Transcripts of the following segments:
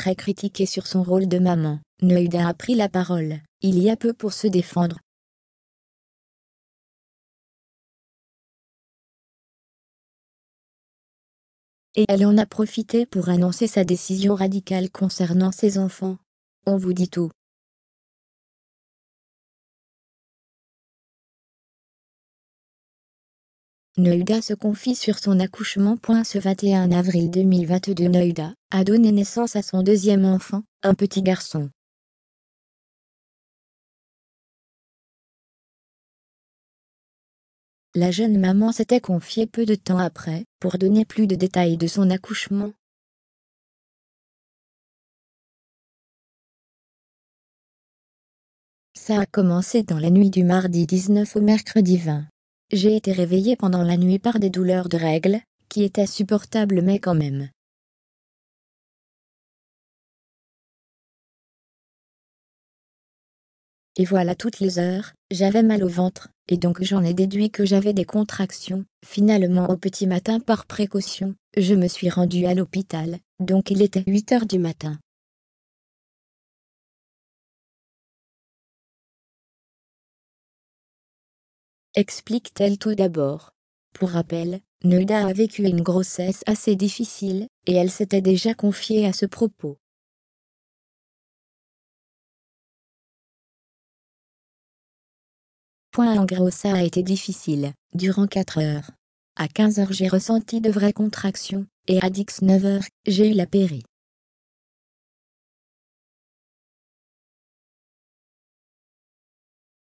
très critiquée sur son rôle de maman, Neuda a pris la parole, il y a peu pour se défendre. Et elle en a profité pour annoncer sa décision radicale concernant ses enfants. On vous dit tout. Neuda se confie sur son accouchement. Ce 21 avril 2022 Neuda a donné naissance à son deuxième enfant, un petit garçon. La jeune maman s'était confiée peu de temps après, pour donner plus de détails de son accouchement. Ça a commencé dans la nuit du mardi 19 au mercredi 20. J'ai été réveillée pendant la nuit par des douleurs de règles, qui étaient supportables mais quand même. Et voilà toutes les heures, j'avais mal au ventre, et donc j'en ai déduit que j'avais des contractions. Finalement au petit matin par précaution, je me suis rendue à l'hôpital, donc il était 8 heures du matin. explique-t-elle tout d'abord. Pour rappel, Neuda a vécu une grossesse assez difficile, et elle s'était déjà confiée à ce propos. Point en gros ça a été difficile, durant 4 heures. À 15 heures j'ai ressenti de vraies contractions, et à 19 heures, j'ai eu la péri.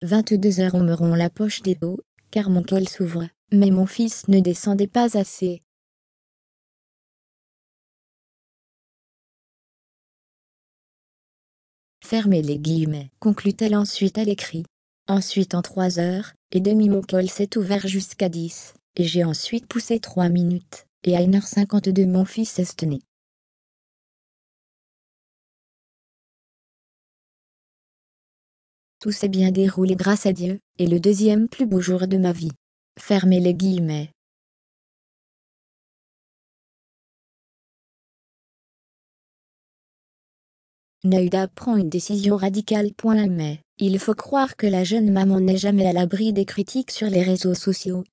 Vingt-deux heures ronge la poche des dos, car mon col s'ouvre, mais mon fils ne descendait pas assez. Fermez les guillemets, conclut-elle ensuite à l'écrit. Ensuite en trois heures, et demi mon col s'est ouvert jusqu'à dix, et j'ai ensuite poussé trois minutes, et à une heure cinquante-deux mon fils est né. Tout s'est bien déroulé grâce à Dieu, et le deuxième plus beau jour de ma vie. Fermez les guillemets. Neuda prend une décision radicale. Mais il faut croire que la jeune maman n'est jamais à l'abri des critiques sur les réseaux sociaux,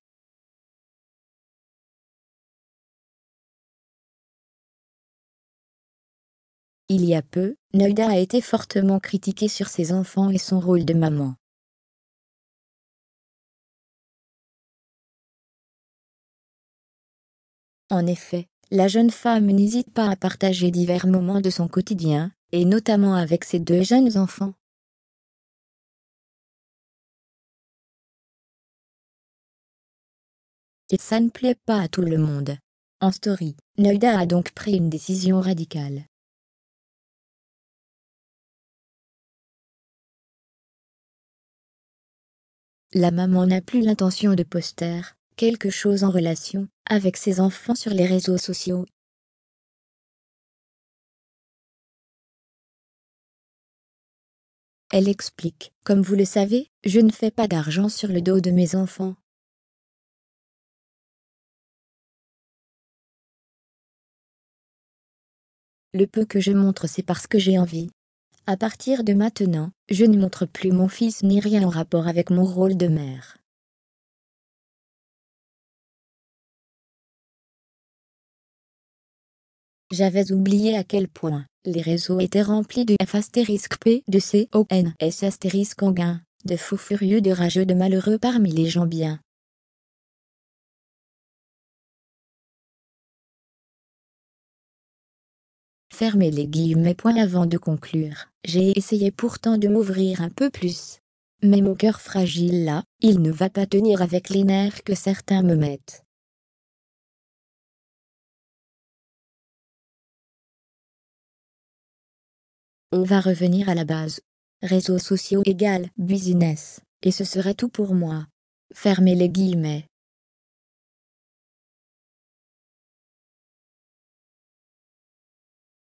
Il y a peu, Neuda a été fortement critiquée sur ses enfants et son rôle de maman. En effet, la jeune femme n'hésite pas à partager divers moments de son quotidien, et notamment avec ses deux jeunes enfants. Et ça ne plaît pas à tout le monde. En story, Neuda a donc pris une décision radicale. La maman n'a plus l'intention de poster quelque chose en relation avec ses enfants sur les réseaux sociaux. Elle explique, comme vous le savez, je ne fais pas d'argent sur le dos de mes enfants. Le peu que je montre c'est parce que j'ai envie. À partir de maintenant, je ne montre plus mon fils ni rien en rapport avec mon rôle de mère. J'avais oublié à quel point les réseaux étaient remplis de F P, de C, O, N, S astérisque en gain, de fous furieux, de rageux, de malheureux parmi les gens bien. Fermez les guillemets. Point avant de conclure, j'ai essayé pourtant de m'ouvrir un peu plus. Mais mon cœur fragile là, il ne va pas tenir avec les nerfs que certains me mettent. On va revenir à la base. Réseaux sociaux égale business, et ce serait tout pour moi. Fermez les guillemets.